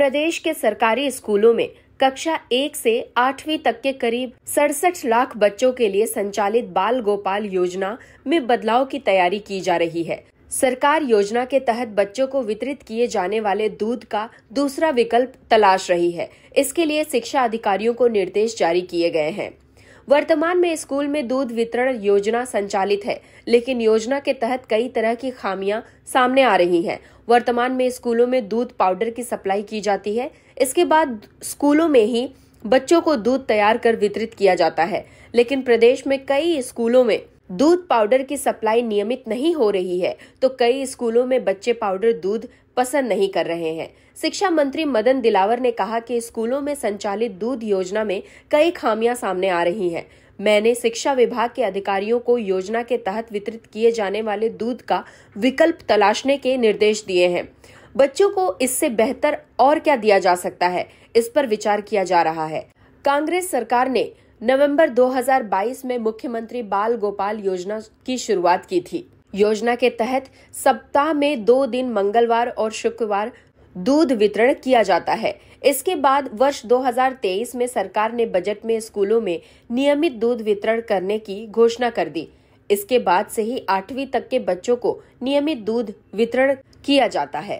प्रदेश के सरकारी स्कूलों में कक्षा एक से आठवीं तक के करीब सड़सठ लाख बच्चों के लिए संचालित बाल गोपाल योजना में बदलाव की तैयारी की जा रही है सरकार योजना के तहत बच्चों को वितरित किए जाने वाले दूध का दूसरा विकल्प तलाश रही है इसके लिए शिक्षा अधिकारियों को निर्देश जारी किए गए हैं वर्तमान में स्कूल में दूध वितरण योजना संचालित है लेकिन योजना के तहत कई तरह की खामियां सामने आ रही हैं वर्तमान में स्कूलों में दूध पाउडर की सप्लाई की जाती है इसके बाद स्कूलों में ही बच्चों को दूध तैयार कर वितरित किया जाता है लेकिन प्रदेश में कई स्कूलों में दूध पाउडर की सप्लाई नियमित नहीं हो रही है तो कई स्कूलों में बच्चे पाउडर दूध पसंद नहीं कर रहे हैं शिक्षा मंत्री मदन दिलावर ने कहा कि स्कूलों में संचालित दूध योजना में कई खामियां सामने आ रही हैं मैंने शिक्षा विभाग के अधिकारियों को योजना के तहत वितरित किए जाने वाले दूध का विकल्प तलाशने के निर्देश दिए हैं बच्चों को इससे बेहतर और क्या दिया जा सकता है इस पर विचार किया जा रहा है कांग्रेस सरकार ने नवंबर 2022 में मुख्यमंत्री बाल गोपाल योजना की शुरुआत की थी योजना के तहत सप्ताह में दो दिन मंगलवार और शुक्रवार दूध वितरण किया जाता है इसके बाद वर्ष 2023 में सरकार ने बजट में स्कूलों में नियमित दूध वितरण करने की घोषणा कर दी इसके बाद से ही आठवीं तक के बच्चों को नियमित दूध वितरण किया जाता है